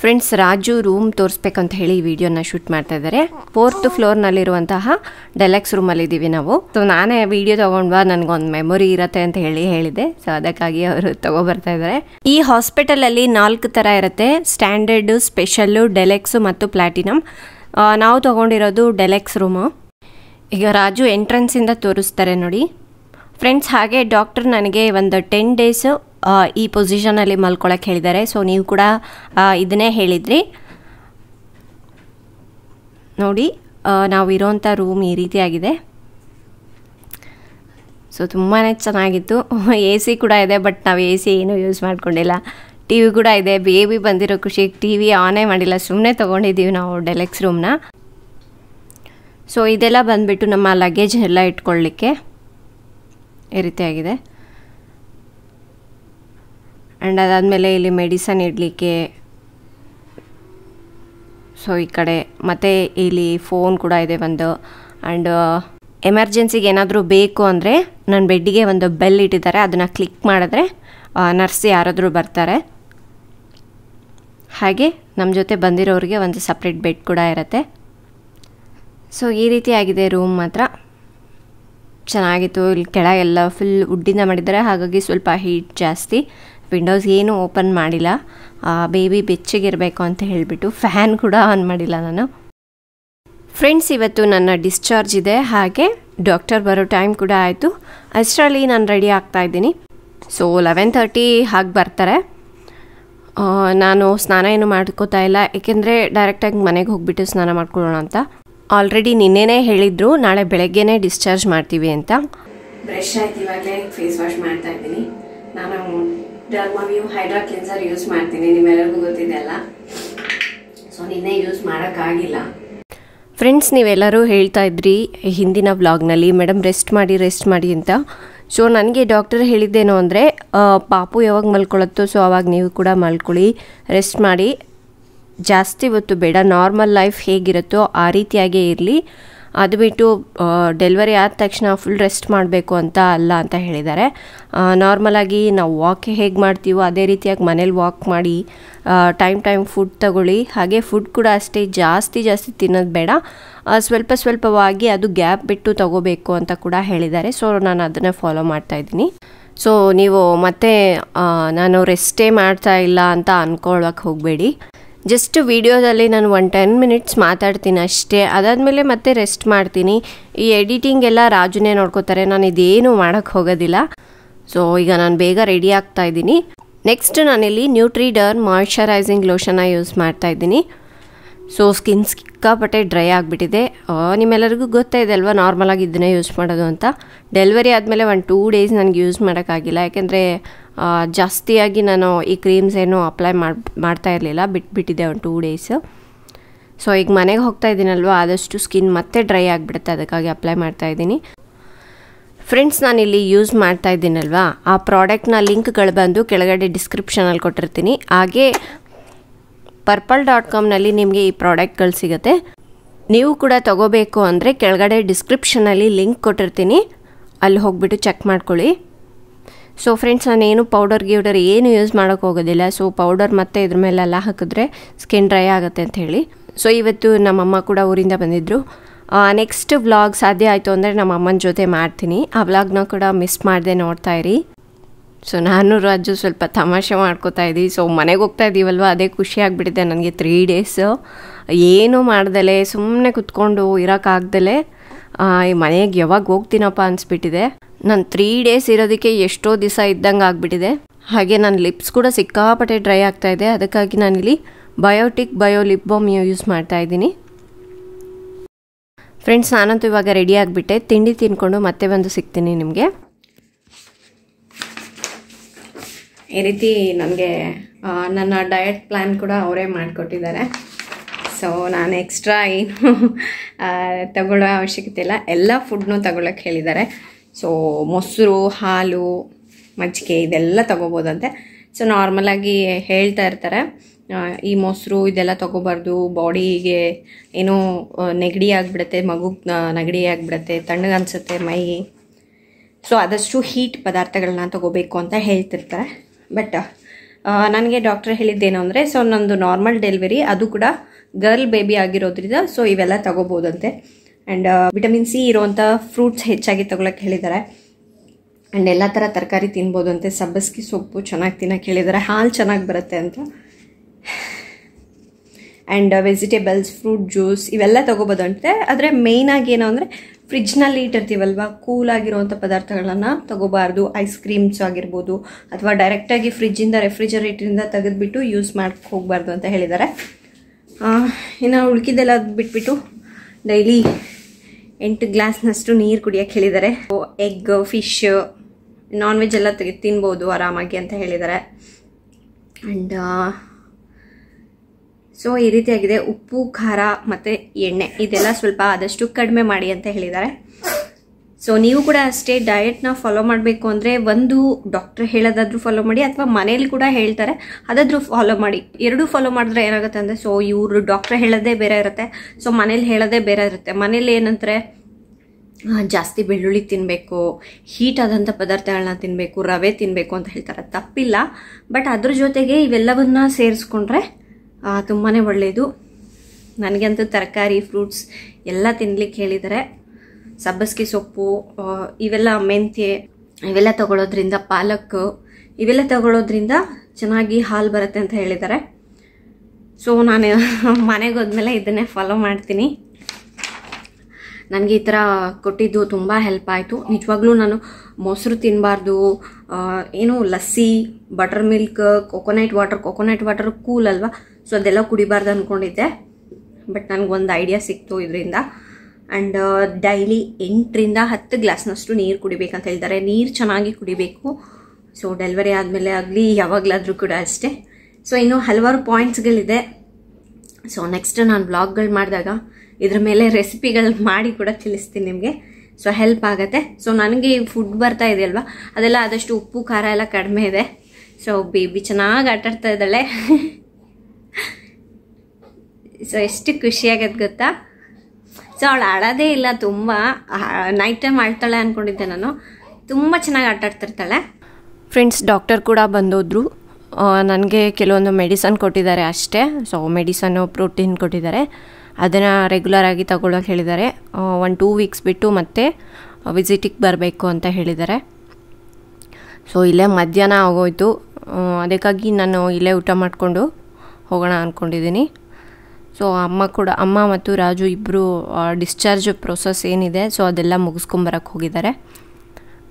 friends Raju room ತೋರಿಸ್ಬೇಕಂತ ಹೇಳಿ ಈ ವಿಡಿಯೋನ ಶೂಟ್ ಮಾಡ್ತಾ ಇದ್ದಾರೆ ಫೋರ್ತ್ ಫ್ಲೋರ್ನಲ್ಲಿರುವಂತಹ ಡೆಲೆಕ್ಸ್ ರೂಮಲ್ಲಿದ್ದೀವಿ ನಾವು ಸೊ ನಾನೇ ವಿಡಿಯೋ ತೊಗೊಂಡ್ವಾ ನನಗೊಂದು ಮೆಮೊರಿ ಇರತ್ತೆ ಅಂತ ಹೇಳಿ ಹೇಳಿದೆ ಸೊ ಅದಕ್ಕಾಗಿ ಅವರು ತಗೊಬರ್ತಾ ಇದ್ದಾರೆ ಈ ಹಾಸ್ಪಿಟಲಲ್ಲಿ ನಾಲ್ಕು ಥರ ಇರುತ್ತೆ ಸ್ಟ್ಯಾಂಡರ್ಡು ಸ್ಪೆಷಲ್ಲು ಡೆಲೆಕ್ಸು ಮತ್ತು ಪ್ಲಾಟಿನಮ್ ನಾವು ತಗೊಂಡಿರೋದು ಡೆಲೆಕ್ಸ್ ರೂಮು ಈಗ ರಾಜು ಎಂಟ್ರೆನ್ಸಿಂದ ತೋರಿಸ್ತಾರೆ ನೋಡಿ ಫ್ರೆಂಡ್ಸ್ ಹಾಗೆ ಡಾಕ್ಟರ್ ನನಗೆ ಒಂದು ಟೆನ್ ಡೇಸು ಈ ಪೊಸಿಷನಲ್ಲಿ ಮಲ್ಕೊಳಕ್ಕೆ ಹೇಳಿದ್ದಾರೆ ಸೊ ನೀವು ಕೂಡ ಇದನ್ನೇ ಹೇಳಿದ್ರಿ ನೋಡಿ ನಾವು ಇರೋವಂಥ ರೂಮ್ ಈ ರೀತಿಯಾಗಿದೆ ಸೊ ತುಂಬಾ ಚೆನ್ನಾಗಿತ್ತು ಎ ಸಿ ಕೂಡ ಇದೆ ಬಟ್ ನಾವು ಎ ಸಿ ಏನೂ ಯೂಸ್ ಮಾಡಿಕೊಂಡಿಲ್ಲ ಟಿ ವಿ ಕೂಡ ಇದೆ ಬೇಬಿ ಬಂದಿರೋ ಖುಷಿಗೆ ಟಿ ವಿ ಆನೇ ಮಾಡಿಲ್ಲ ಸುಮ್ಮನೆ ತೊಗೊಂಡಿದ್ದೀವಿ ನಾವು ಡೆಲೆಕ್ಸ್ ರೂಮ್ನ ಸೊ ಇದೆಲ್ಲ ಬಂದುಬಿಟ್ಟು ನಮ್ಮ ಲಗೇಜ್ ಎಲ್ಲ ಇಟ್ಕೊಳ್ಳಿಕ್ಕೆ ಈ ರೀತಿಯಾಗಿದೆ ಆ್ಯಂಡ್ ಅದಾದಮೇಲೆ ಇಲ್ಲಿ ಮೆಡಿಸನ್ ಇಡಲಿಕ್ಕೆ ಸೊ ಈ ಕಡೆ ಮತ್ತು ಇಲ್ಲಿ ಫೋನ್ ಕೂಡ ಇದೆ ಒಂದು ಆ್ಯಂಡ್ ಎಮರ್ಜೆನ್ಸಿಗೆ ಏನಾದರೂ ಬೇಕು ಅಂದರೆ ನನ್ನ ಬೆಡ್ಡಿಗೆ ಒಂದು ಬೆಲ್ ಇಟ್ಟಿದ್ದಾರೆ ಅದನ್ನು ಕ್ಲಿಕ್ ಮಾಡಿದ್ರೆ ನರ್ಸ್ ಯಾರಾದರೂ ಬರ್ತಾರೆ ಹಾಗೆ ನಮ್ಮ ಜೊತೆ ಬಂದಿರೋರಿಗೆ ಒಂದು ಸಪ್ರೇಟ್ ಬೆಡ್ ಕೂಡ ಇರುತ್ತೆ ಸೊ ಈ ರೀತಿಯಾಗಿದೆ ರೂಮ್ ಮಾತ್ರ ಚೆನ್ನಾಗಿತ್ತು ಇಲ್ಲಿ ಕೆಳಗೆಲ್ಲ ಫುಲ್ ವುಡ್ಡಿಂದ ಮಾಡಿದ್ದಾರೆ ಹಾಗಾಗಿ ಸ್ವಲ್ಪ ಹೀಟ್ ಜಾಸ್ತಿ ವಿಂಡೋಸ್ ಏನು ಓಪನ್ ಮಾಡಿಲ್ಲ ಬೇಬಿ ಬೆಚ್ಚಗಿರಬೇಕು ಅಂತ ಹೇಳಿಬಿಟ್ಟು ಫ್ಯಾನ್ ಕೂಡ ಆನ್ ಮಾಡಿಲ್ಲ ನಾನು ಫ್ರೆಂಡ್ಸ್ ಇವತ್ತು ನನ್ನ ಡಿಸ್ಚಾರ್ಜ್ ಇದೆ ಹಾಗೆ ಡಾಕ್ಟರ್ ಬರೋ ಟೈಮ್ ಕೂಡ ಆಯಿತು ಅಷ್ಟರಲ್ಲಿ ನಾನು ರೆಡಿ ಆಗ್ತಾ ಇದ್ದೀನಿ ಸೊ ಲೆವೆನ್ ತರ್ಟಿ ಹಾಗೆ ಬರ್ತಾರೆ ನಾನು ಸ್ನಾನ ಏನು ಮಾಡ್ಕೋತಾ ಇಲ್ಲ ಏಕೆಂದರೆ ಡೈರೆಕ್ಟಾಗಿ ಮನೆಗೆ ಹೋಗಿಬಿಟ್ಟು ಸ್ನಾನ ಮಾಡ್ಕೊಳ್ಳೋಣ ಅಂತ ಆಲ್ರೆಡಿ ನಿನ್ನೆನೇ ಹೇಳಿದ್ರು ನಾಳೆ ಬೆಳಗ್ಗೆನೇ ಡಿಸ್ಚಾರ್ಜ್ ಮಾಡ್ತೀವಿ ಅಂತ ಬ್ರಷ್ ಆಯ್ತು ಇವಾಗಲೇ ಫೇಸ್ ವಾಶ್ ಮಾಡ್ತಾ ಇದ್ದೀನಿ ನಾನು ಹೈಡ್ರಾ ಕ್ಲಿನ್ಸರ್ ಯೂಸ್ ಮಾಡ್ತೀನಿ ನಿಮ್ಮೆಲ್ಲರಿಗೂ ಅಲ್ಲ ಸೊ ನಿನ್ನೆ ಯೂಸ್ ಮಾಡೋಕ್ಕಾಗಿಲ್ಲ ಫ್ರೆಂಡ್ಸ್ ನೀವೆಲ್ಲರೂ ಹೇಳ್ತಾ ಇದ್ರಿ ಹಿಂದಿನ ವ್ಲಾಗ್ನಲ್ಲಿ ಮೇಡಮ್ ರೆಸ್ಟ್ ಮಾಡಿ ರೆಸ್ಟ್ ಮಾಡಿ ಅಂತ ಸೊ ನನಗೆ ಡಾಕ್ಟರ್ ಹೇಳಿದ್ದೇನು ಅಂದರೆ ಪಾಪು ಯಾವಾಗ ಮಲ್ಕೊಳ್ಳುತ್ತೋ ಸೊ ಅವಾಗ ನೀವು ಕೂಡ ಮಲ್ಕೊಳ್ಳಿ ರೆಸ್ಟ್ ಮಾಡಿ ಜಾಸ್ತಿ ಹೊತ್ತು ಬೇಡ ನಾರ್ಮಲ್ ಲೈಫ್ ಹೇಗಿರುತ್ತೋ ಆ ರೀತಿಯಾಗೇ ಇರಲಿ ಅದು ಬಿಟ್ಟು ಡೆಲಿವರಿ ಆದ ತಕ್ಷಣ ಫುಲ್ ರೆಸ್ಟ್ ಮಾಡಬೇಕು ಅಂತ ಅಲ್ಲ ಅಂತ ಹೇಳಿದ್ದಾರೆ ನಾರ್ಮಲಾಗಿ ನಾವು ವಾಕ್ ಹೇಗೆ ಮಾಡ್ತೀವೋ ಅದೇ ರೀತಿಯಾಗಿ ಮನೇಲಿ ವಾಕ್ ಮಾಡಿ ಟೈಮ್ ಟೈಮ್ ಫುಡ್ ತಗೊಳ್ಳಿ ಹಾಗೆ ಫುಡ್ ಕೂಡ ಅಷ್ಟೇ ಜಾಸ್ತಿ ಜಾಸ್ತಿ ತಿನ್ನೋದು ಬೇಡ ಸ್ವಲ್ಪ ಸ್ವಲ್ಪವಾಗಿ ಅದು ಗ್ಯಾಪ್ ಬಿಟ್ಟು ತಗೋಬೇಕು ಅಂತ ಕೂಡ ಹೇಳಿದ್ದಾರೆ ಸೊ ನಾನು ಅದನ್ನೇ ಫಾಲೋ ಮಾಡ್ತಾ ಇದ್ದೀನಿ ಸೊ ನೀವು ಮತ್ತೆ ನಾನು ರೆಸ್ಟೇ ಮಾಡ್ತಾ ಇಲ್ಲ ಅಂತ ಅಂದ್ಕೊಳ್ಳೋಕೆ ಹೋಗಬೇಡಿ ಜಸ್ಟ್ ವಿಡಿಯೋದಲ್ಲಿ ನಾನು ಒನ್ ಟೆನ್ ಮಿನಿಟ್ಸ್ ಮಾತಾಡ್ತೀನಿ ಅಷ್ಟೇ ಅದಾದಮೇಲೆ ಮತ್ತೆ ರೆಸ್ಟ್ ಮಾಡ್ತೀನಿ ಈ ಎಡಿಟಿಂಗ್ ಎಲ್ಲ ರಾಜುನೇ ನೋಡ್ಕೋತಾರೆ ನಾನು ಇದೇನು ಮಾಡೋಕ್ಕೆ ಹೋಗೋದಿಲ್ಲ ಸೊ ಈಗ ನಾನು ಬೇಗ ರೆಡಿ ಆಗ್ತಾ ಇದ್ದೀನಿ ನೆಕ್ಸ್ಟ್ ನಾನಿಲ್ಲಿ ನ್ಯೂಟ್ರಿಡರ್ ಮಾಯ್ಚರೈಸಿಂಗ್ ಲೋಷನ್ನ ಯೂಸ್ ಮಾಡ್ತಾ ಇದ್ದೀನಿ ಸೊ ಸ್ಕಿನ್ ಸಿಕ್ಕಾಪಟ್ಟೆ ಡ್ರೈ ಆಗಿಬಿಟ್ಟಿದೆ ನಿಮ್ಮೆಲ್ಲರಿಗೂ ಗೊತ್ತೇ ಇದೆ ಅಲ್ವಾ ನಾರ್ಮಲಾಗಿ ಇದನ್ನೇ ಯೂಸ್ ಮಾಡೋದು ಅಂತ ಡೆಲಿವರಿ ಆದಮೇಲೆ ಒಂದು ಟೂ ಡೇಸ್ ನನಗೆ ಯೂಸ್ ಮಾಡೋಕ್ಕಾಗಿಲ್ಲ ಯಾಕೆಂದರೆ ಜಾಸ್ತಿಯಾಗಿ ನಾನು ಈ ಕ್ರೀಮ್ಸ್ ಏನು ಅಪ್ಲೈ ಮಾಡಿ ಮಾಡ್ತಾ ಇರಲಿಲ್ಲ ಬಿಟ್ಬಿಟ್ಟಿದ್ದೆ ಒಂದು ಟೂ ಡೇಸ್ ಸೊ ಈಗ ಮನೆಗೆ ಹೋಗ್ತಾ ಇದ್ದೀನಲ್ವ ಆದಷ್ಟು ಸ್ಕಿನ್ ಮತ್ತೆ ಡ್ರೈ ಆಗಿಬಿಡುತ್ತೆ ಅದಕ್ಕಾಗಿ ಅಪ್ಲೈ ಮಾಡ್ತಾ ಇದ್ದೀನಿ ಫ್ರೆಂಡ್ಸ್ ನಾನಿಲ್ಲಿ ಯೂಸ್ ಮಾಡ್ತಾ ಇದ್ದೀನಲ್ವಾ ಆ ಪ್ರಾಡಕ್ಟ್ನ ಲಿಂಕ್ಗಳು ಬಂದು ಕೆಳಗಡೆ ಡಿಸ್ಕ್ರಿಪ್ಷನಲ್ಲಿ ಕೊಟ್ಟಿರ್ತೀನಿ ಹಾಗೆ ಪರ್ಪಲ್ ಡಾಟ್ ಕಾಮ್ನಲ್ಲಿ ನಿಮಗೆ ಈ ಪ್ರಾಡಕ್ಟ್ಗಳು ಸಿಗುತ್ತೆ ನೀವು ಕೂಡ ತಗೋಬೇಕು ಅಂದರೆ ಕೆಳಗಡೆ ಡಿಸ್ಕ್ರಿಪ್ಷನಲ್ಲಿ ಲಿಂಕ್ ಕೊಟ್ಟಿರ್ತೀನಿ ಅಲ್ಲಿ ಹೋಗ್ಬಿಟ್ಟು ಚೆಕ್ ಮಾಡ್ಕೊಳ್ಳಿ ಸೊ ಫ್ರೆಂಡ್ಸ್ ನಾನೇನು ಪೌಡರ್ ಗಿವಡರ್ ಏನು ಯೂಸ್ ಮಾಡೋಕ್ಕೋಗೋದಿಲ್ಲ ಹೋಗೋದಿಲ್ಲ ಸೊ ಪೌಡರ್ ಮತ್ತು ಇದ್ರ ಮೇಲೆಲ್ಲ ಹಾಕಿದ್ರೆ ಸ್ಕಿನ್ ಡ್ರೈ ಆಗುತ್ತೆ ಅಂತ ಹೇಳಿ ಸೊ ಇವತ್ತು ನಮ್ಮಮ್ಮ ಕೂಡ ಊರಿಂದ ಬಂದಿದ್ದರು ನೆಕ್ಸ್ಟ್ ವ್ಲಾಗ್ ಸಾಧ್ಯ ಆಯಿತು ಅಂದರೆ ನಮ್ಮ ಅಮ್ಮನ ಜೊತೆ ಮಾಡ್ತೀನಿ ಆ ವ್ಲಾಗ್ನ ಕೂಡ ಮಿಸ್ ಮಾಡಿದೆ ನೋಡ್ತಾ ಇರಿ ಸೊ ನಾನು ರಾಜು ಸ್ವಲ್ಪ ತಮಾಷೆ ಮಾಡ್ಕೋತಾ ಇದ್ದೀವಿ ಸೊ ಮನೆಗೆ ಹೋಗ್ತಾ ಇದ್ದೀವಲ್ವ ಅದೇ ಖುಷಿ ಆಗಿಬಿಟ್ಟಿದೆ ನನಗೆ ತ್ರೀ ಡೇಸು ಏನೂ ಮಾಡ್ದಲೆ ಸುಮ್ಮನೆ ಕುತ್ಕೊಂಡು ಇರೋಕ್ಕಾಗ್ದಲೆ ಈ ಮನೆಗೆ ಯಾವಾಗ ಹೋಗ್ತೀನಪ್ಪ ಅನಿಸ್ಬಿಟ್ಟಿದೆ ನಾನು ತ್ರೀ ಡೇಸ್ ಇರೋದಕ್ಕೆ ಎಷ್ಟೋ ದಿವಸ ಇದ್ದಂಗೆ ಆಗಿಬಿಟ್ಟಿದೆ ಹಾಗೆ ನನ್ನ ಲಿಪ್ಸ್ ಕೂಡ ಸಿಕ್ಕಾಪಟ್ಟೆ ಡ್ರೈ ಆಗ್ತಾ ಇದೆ ಅದಕ್ಕಾಗಿ ನಾನಿಲ್ಲಿ Biotique bio lip balm use ಮಾಡ್ತಾ ಇದ್ದೀನಿ ಫ್ರೆಂಡ್ಸ್ ನಾನಂತೂ ಇವಾಗ ರೆಡಿ ಆಗಿಬಿಟ್ಟೆ ತಿಂಡಿ ತಿನ್ಕೊಂಡು ಮತ್ತೆ ಬಂದು ಸಿಗ್ತೀನಿ ನಿಮಗೆ ಈ ರೀತಿ ನನಗೆ ನನ್ನ ಡಯಟ್ ಪ್ಲ್ಯಾನ್ ಕೂಡ ಅವರೇ ಮಾಡಿಕೊಟ್ಟಿದ್ದಾರೆ ಸೊ ನಾನು ಎಕ್ಸ್ಟ್ರಾ ಏನು ತಗೊಳ್ಳೋ ಅವಶ್ಯಕತೆ ಇಲ್ಲ ಎಲ್ಲ ಫುಡ್ನು ತಗೊಳಕ್ಕೆ ಹೇಳಿದ್ದಾರೆ ಸೊ ಮೊಸರು ಹಾಲು ಮಜ್ಜಿಗೆ ಇದೆಲ್ಲ ತೊಗೋಬೋದಂತೆ ಸೊ ನಾರ್ಮಲಾಗಿ ಹೇಳ್ತಾ ಇರ್ತಾರೆ ಈ ಮೊಸರು ಇದೆಲ್ಲ ತೊಗೋಬಾರ್ದು ಬಾಡಿಗೆ ಏನೋ ನೆಗಡಿ ಆಗಿಬಿಡುತ್ತೆ ಮಗು ನೆಗಡಿ ಆಗಿಬಿಡುತ್ತೆ ತಣ್ಣಗನ್ಸುತ್ತೆ ಅನಿಸುತ್ತೆ ಮೈ ಸೊ ಆದಷ್ಟು ಹೀಟ್ ಪದಾರ್ಥಗಳನ್ನ ತೊಗೋಬೇಕು ಅಂತ ಹೇಳ್ತಿರ್ತಾರೆ ಬಟ್ ನನಗೆ ಡಾಕ್ಟರ್ ಹೇಳಿದ್ದೇನು ಅಂದರೆ ಸೊ ನಂದು ನಾರ್ಮಲ್ ಡೆಲಿವರಿ ಅದು ಕೂಡ ಗರ್ಲ್ ಬೇಬಿ ಆಗಿರೋದ್ರಿಂದ ಸೊ ಇವೆಲ್ಲ ತೊಗೋಬೋದಂತೆ ಆ್ಯಂಡ್ ವಿಟಮಿನ್ ಸಿ ಇರುವಂಥ ಫ್ರೂಟ್ಸ್ ಹೆಚ್ಚಾಗಿ ತಗೊಳಕ್ಕೆ ಹೇಳಿದ್ದಾರೆ ಆ್ಯಂಡ್ ಎಲ್ಲ ಥರ ತರಕಾರಿ ತಿನ್ಬೋದು ಅಂತೆ ಸಬ್ಬಸ್ಗಿ ಸೊಪ್ಪು ಚೆನ್ನಾಗಿ ತಿನ್ನೋಕೆ ಹೇಳಿದ್ದಾರೆ ಹಾಲು ಚೆನ್ನಾಗಿ ಬರುತ್ತೆ ಅಂತ ಆ್ಯಂಡ್ ವೆಜಿಟೇಬಲ್ಸ್ ಫ್ರೂಟ್ ಜ್ಯೂಸ್ ಇವೆಲ್ಲ ಅಂತೆ ಆದರೆ ಮೇಯ್ನಾಗಿ ಏನೋ ಅಂದರೆ ಫ್ರಿಜ್ನಲ್ಲಿ ಇಟ್ಟಿರ್ತೀವಲ್ವ ಕೂಲಾಗಿರುವಂಥ ಪದಾರ್ಥಗಳನ್ನು ತೊಗೋಬಾರ್ದು ಐಸ್ ಕ್ರೀಮ್ಸ್ ಆಗಿರ್ಬೋದು ಅಥವಾ ಡೈರೆಕ್ಟಾಗಿ ಫ್ರಿಜ್ಜಿಂದ ರೆಫ್ರಿಜರೇಟರಿಂದ ತೆಗೆದುಬಿಟ್ಟು ಯೂಸ್ ಮಾಡಕ್ಕೆ ಹೋಗಬಾರ್ದು ಅಂತ ಹೇಳಿದ್ದಾರೆ ಇನ್ನು ಉಳ್ಕಿದ್ದೆಲ್ಲ ಬಿಟ್ಬಿಟ್ಟು ಡೈಲಿ ಎಂಟು ಗ್ಲಾಸ್ನಷ್ಟು ನೀರು ಕುಡಿಯೋಕ್ಕೆ ಹೇಳಿದ್ದಾರೆ ಎಗ್ ಫಿಶ್ ನಾನ್ ವೆಜ್ ಎಲ್ಲ ತೆಗೆದು ತಿನ್ಬೋದು ಆರಾಮಾಗಿ ಅಂತ ಹೇಳಿದ್ದಾರೆ ಆ್ಯಂಡ್ ಸೊ uh, ಈ ರೀತಿಯಾಗಿದೆ ಉಪ್ಪು ಖಾರ ಮತ್ತು ಎಣ್ಣೆ ಇದೆಲ್ಲ ಸ್ವಲ್ಪ ಆದಷ್ಟು ಕಡಿಮೆ ಮಾಡಿ ಅಂತ ಹೇಳಿದ್ದಾರೆ ಸೊ ನೀವು ಕೂಡ ಅಷ್ಟೇ ಡಯೆಟ್ನ ಫಾಲೋ ಮಾಡಬೇಕು ಅಂದರೆ ಒಂದು ಡಾಕ್ಟ್ರ್ ಹೇಳೋದಾದ್ರೂ ಫಾಲೋ ಮಾಡಿ ಅಥವಾ ಮನೇಲಿ ಕೂಡ ಹೇಳ್ತಾರೆ ಅದಾದರೂ ಫಾಲೋ ಮಾಡಿ ಎರಡೂ ಫಾಲೋ ಮಾಡಿದ್ರೆ ಏನಾಗುತ್ತೆ ಅಂದರೆ ಸೊ ಇವರು ಡಾಕ್ಟರ್ ಹೇಳೋದೇ ಬೇರೆ ಇರುತ್ತೆ ಸೊ ಮನೇಲಿ ಹೇಳೋದೇ ಬೇರೆ ಇರುತ್ತೆ ಮನೇಲಿ ಏನಂತಾರೆ ಜಾಸ್ತಿ ಬೆಳ್ಳುಳ್ಳಿ ತಿನ್ನಬೇಕು ಹೀಟ್ ಆದಂಥ ಪದಾರ್ಥಗಳನ್ನ ತಿನ್ನಬೇಕು ರವೆ ತಿನ್ನಬೇಕು ಅಂತ ಹೇಳ್ತಾರೆ ತಪ್ಪಿಲ್ಲ ಬಟ್ ಅದ್ರ ಜೊತೆಗೆ ಇವೆಲ್ಲವನ್ನ ಸೇರಿಸ್ಕೊಂಡ್ರೆ ತುಂಬಾ ಒಳ್ಳೆಯದು ನನಗಂತೂ ತರಕಾರಿ ಫ್ರೂಟ್ಸ್ ಎಲ್ಲ ತಿನ್ಲಿಕ್ಕೆ ಹೇಳಿದ್ದಾರೆ ಸಬ್ಬಸ್ಗೆ ಸೊಪ್ಪು ಇವೆಲ್ಲ ಮೆಂತ್ಯೆ ಇವೆಲ್ಲ ತಗೊಳ್ಳೋದ್ರಿಂದ ಪಾಲಕ್ ಇವೆಲ್ಲ ತಗೊಳ್ಳೋದ್ರಿಂದ ಚೆನ್ನಾಗಿ ಹಾಲು ಬರುತ್ತೆ ಅಂತ ಹೇಳಿದ್ದಾರೆ ಸೊ ನಾನು ಮನೆಗೆ ಹೋದ್ಮೇಲೆ ಇದನ್ನೇ ಫಾಲೋ ಮಾಡ್ತೀನಿ ನನಗೆ ಈ ಥರ ಕೊಟ್ಟಿದ್ದು ತುಂಬ ಹೆಲ್ಪ್ ಆಯಿತು ನಿಜವಾಗ್ಲೂ ನಾನು ಮೊಸರು ತಿನ್ನಬಾರ್ದು ಏನು lassi butter milk coconut water coconut water cool ಅಲ್ವಾ ಸೊ ಅದೆಲ್ಲ ಕುಡಿಬಾರ್ದು ಅಂದ್ಕೊಂಡಿದ್ದೆ ಬಟ್ ನನಗೊಂದು ಐಡಿಯಾ ಸಿಕ್ತು ಇದರಿಂದ ಆ್ಯಂಡ್ ಡೈಲಿ uh, ಎಂಟರಿಂದ ಹತ್ತು ಗ್ಲಾಸ್ನಷ್ಟು ನೀರು ಕುಡಿಬೇಕಂತ ಹೇಳ್ತಾರೆ ನೀರು ಚೆನ್ನಾಗಿ ಕುಡಿಬೇಕು ಸೊ ಡೆಲಿವರಿ ಆದಮೇಲೆ ಆಗಲಿ ಯಾವಾಗಲಾದರೂ ಕೂಡ ಅಷ್ಟೇ ಸೊ ಇನ್ನು ಹಲವಾರು ಪಾಯಿಂಟ್ಸ್ಗಳಿದೆ ಸೊ ನೆಕ್ಸ್ಟ್ ನಾನು ಬ್ಲಾಗ್ಗಳು ಮಾಡಿದಾಗ ಇದ್ರ ಮೇಲೆ ರೆಸಿಪಿಗಳು ಮಾಡಿ ಕೂಡ ತಿಳಿಸ್ತೀನಿ ನಿಮಗೆ ಸೊ ಹೆಲ್ಪ್ ಆಗುತ್ತೆ ಸೊ ನನಗೆ ಫುಡ್ ಬರ್ತಾ ಇದೆ ಅಲ್ವಾ ಅದೆಲ್ಲ ಆದಷ್ಟು ಉಪ್ಪು ಖಾರ ಎಲ್ಲ ಕಡಿಮೆ ಇದೆ ಸೊ ಬೇಬಿ ಚೆನ್ನಾಗಿ ಆಟಾಡ್ತಾ ಇದ್ದಾಳೆ ಸೊ ಎಷ್ಟು ಖುಷಿಯಾಗತ್ತೆ ಗೊತ್ತಾ ಸೊ ಅವಳು ಅಳೋದೇ ಇಲ್ಲ ತುಂಬ ನೈಟ್ ಟೈಮ್ ಆಳ್ತಾಳೆ ಅಂದ್ಕೊಂಡಿದ್ದೆ ನಾನು ತುಂಬ ಚೆನ್ನಾಗಿ ಆಟಾಡ್ತಿರ್ತಾಳೆ ಫ್ರೆಂಡ್ಸ್ ಡಾಕ್ಟರ್ ಕೂಡ ಬಂದೋದ್ರು ನನಗೆ ಕೆಲವೊಂದು ಮೆಡಿಸನ್ ಕೊಟ್ಟಿದ್ದಾರೆ ಅಷ್ಟೇ ಸೊ ಮೆಡಿಸನ್ನು ಪ್ರೋಟೀನ್ ಕೊಟ್ಟಿದ್ದಾರೆ ಅದನ್ನು ರೆಗ್ಯುಲರ್ ಆಗಿ ತಗೊಳ್ಳೋಕೆ ಹೇಳಿದ್ದಾರೆ ಒನ್ ಟೂ ವೀಕ್ಸ್ ಬಿಟ್ಟು ಮತ್ತೆ ವಿಸಿಟಿಗೆ ಬರಬೇಕು ಅಂತ ಹೇಳಿದ್ದಾರೆ ಸೊ ಇಲ್ಲೇ ಮಧ್ಯಾಹ್ನ ಆಗೋಯ್ತು ಅದಕ್ಕಾಗಿ ನಾನು ಇಲ್ಲೇ ಊಟ ಮಾಡಿಕೊಂಡು ಹೋಗೋಣ ಅಂದ್ಕೊಂಡಿದ್ದೀನಿ ಸೊ ಅಮ್ಮ ಕೂಡ ಅಮ್ಮ ಮತ್ತು ರಾಜು ಇಬ್ಬರು ಡಿಸ್ಚಾರ್ಜ್ ಪ್ರೊಸೆಸ್ ಏನಿದೆ ಸೊ ಅದೆಲ್ಲ ಮುಗಿಸ್ಕೊಂಬರಕ್ಕೆ ಹೋಗಿದ್ದಾರೆ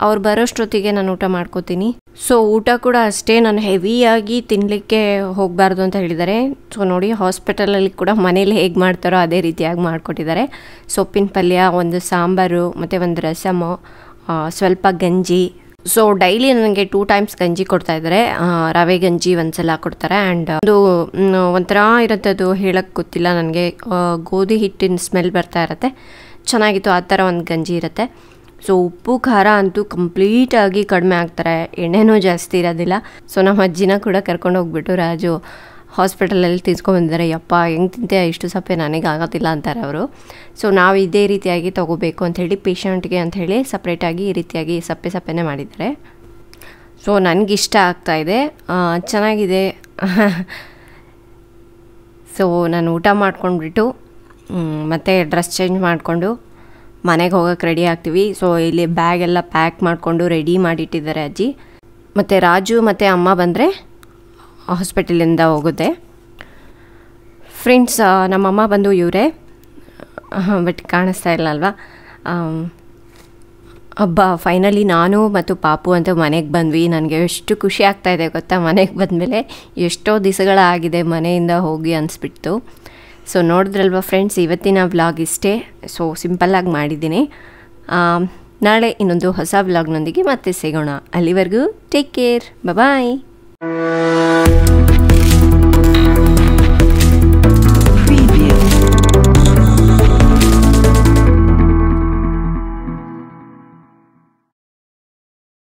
ಅವ್ರು ಬರೋಷ್ಟೊತ್ತಿಗೆ ನಾನು ಊಟ ಮಾಡ್ಕೋತೀನಿ ಸೊ ಊಟ ಕೂಡ ಅಷ್ಟೇ ನಾನು ಹೆವಿಯಾಗಿ ತಿನ್ನಲಿಕ್ಕೆ ಹೋಗಬಾರ್ದು ಅಂತ ಹೇಳಿದ್ದಾರೆ ಸೊ ನೋಡಿ ಹಾಸ್ಪಿಟಲಲ್ಲಿ ಕೂಡ ಮನೇಲಿ ಹೇಗೆ ಮಾಡ್ತಾರೋ ಅದೇ ರೀತಿಯಾಗಿ ಮಾಡಿಕೊಟ್ಟಿದ್ದಾರೆ ಸೊಪ್ಪಿನ ಪಲ್ಯ ಒಂದು ಸಾಂಬಾರು ಮತ್ತು ಒಂದು ರಸಮು ಸ್ವಲ್ಪ ಗಂಜಿ ಸೊ ಡೈಲಿ ನನಗೆ ಟೂ ಟೈಮ್ಸ್ ಗಂಜಿ ಕೊಡ್ತಾ ಇದ್ದಾರೆ ರವೆ ಗಂಜಿ ಒಂದ್ಸಲ ಕೊಡ್ತಾರೆ ಆ್ಯಂಡ್ ಅದು ಒಂಥರ ಇರುತ್ತೆ ಅದು ಹೇಳಕ್ಕೆ ಗೊತ್ತಿಲ್ಲ ನನಗೆ ಗೋಧಿ ಹಿಟ್ಟಿನ ಸ್ಮೆಲ್ ಬರ್ತಾ ಇರುತ್ತೆ ಚೆನ್ನಾಗಿತ್ತು ಆ ಥರ ಒಂದು ಗಂಜಿ ಇರುತ್ತೆ ಸೊ ಉಪ್ಪು ಖಾರ ಅಂತೂ ಕಂಪ್ಲೀಟಾಗಿ ಕಡಿಮೆ ಆಗ್ತಾರೆ ಎಣ್ಣೆನೂ ಜಾಸ್ತಿ ಇರೋದಿಲ್ಲ ಸೊ ನಮ್ಮ ಅಜ್ಜಿನ ಕೂಡ ಕರ್ಕೊಂಡು ಹೋಗ್ಬಿಟ್ಟು ರಾಜು ಹಾಸ್ಪಿಟಲಲ್ಲಿ ಬಂದಿದ್ದಾರೆ ಯಪ್ಪ ಹೆಂಗೆ ತಿಂತೆ ಇಷ್ಟು ಸಪ್ಪೆ ನನಗೆ ಆಗೋದಿಲ್ಲ ಅಂತಾರೆ ಅವರು ಸೊ ನಾವು ಇದೇ ರೀತಿಯಾಗಿ ತೊಗೋಬೇಕು ಅಂಥೇಳಿ ಪೇಷಂಟ್ಗೆ ಅಂಥೇಳಿ ಸಪ್ರೇಟಾಗಿ ಈ ರೀತಿಯಾಗಿ ಸಪ್ಪೆ ಸಪ್ಪೆನೇ ಮಾಡಿದ್ದಾರೆ ಸೊ ಇಷ್ಟ ಆಗ್ತಾಯಿದೆ ಚೆನ್ನಾಗಿದೆ ಸೊ ನಾನು ಊಟ ಮಾಡ್ಕೊಂಡ್ಬಿಟ್ಟು ಮತ್ತು ಡ್ರೆಸ್ ಚೇಂಜ್ ಮಾಡಿಕೊಂಡು ಮನೆಗೆ ಹೋಗೋಕೆ ರೆಡಿ ಆಗ್ತೀವಿ ಸೊ ಇಲ್ಲಿ ಬ್ಯಾಗೆಲ್ಲ ಪ್ಯಾಕ್ ಮಾಡಿಕೊಂಡು ರೆಡಿ ಮಾಡಿಟ್ಟಿದ್ದಾರೆ ಅಜ್ಜಿ ಮತ್ತು ರಾಜು ಮತ್ತು ಅಮ್ಮ ಬಂದರೆ ಹಾಸ್ಪಿಟಲಿಂದ ಹೋಗುತ್ತೆ ಫ್ರೆಂಡ್ಸ್ ನಮ್ಮಮ್ಮ ಬಂದು ಇವರೇ ಬಟ್ ಕಾಣಿಸ್ತಾ ಇಲ್ಲ ಅಲ್ವಾ ಹಬ್ಬ ಫೈನಲಿ ನಾನು ಮತ್ತು ಪಾಪು ಅಂತ ಮನೆಗೆ ಬಂದ್ವಿ ನನಗೆ ಎಷ್ಟು ಖುಷಿ ಆಗ್ತಾಯಿದೆ ಗೊತ್ತಾ ಮನೆಗೆ ಬಂದಮೇಲೆ ಎಷ್ಟೋ ದಿವಸಗಳಾಗಿದೆ ಮನೆಯಿಂದ ಹೋಗಿ ಅನಿಸ್ಬಿಡ್ತು ಸೊ ನೋಡಿದ್ರಲ್ವ ಫ್ರೆಂಡ್ಸ್ ಇವತ್ತಿನ ವ್ಲಾಗ್ ಇಷ್ಟೇ ಸೊ ಸಿಂಪಲ್ಲಾಗಿ ಮಾಡಿದ್ದೀನಿ ನಾಳೆ ಇನ್ನೊಂದು ಹೊಸ ವ್ಲಾಗ್ನೊಂದಿಗೆ ಮತ್ತೆ ಸಿಗೋಣ ಅಲ್ಲಿವರೆಗೂ ಟೇಕ್ ಕೇರ್ ಬಾಯ್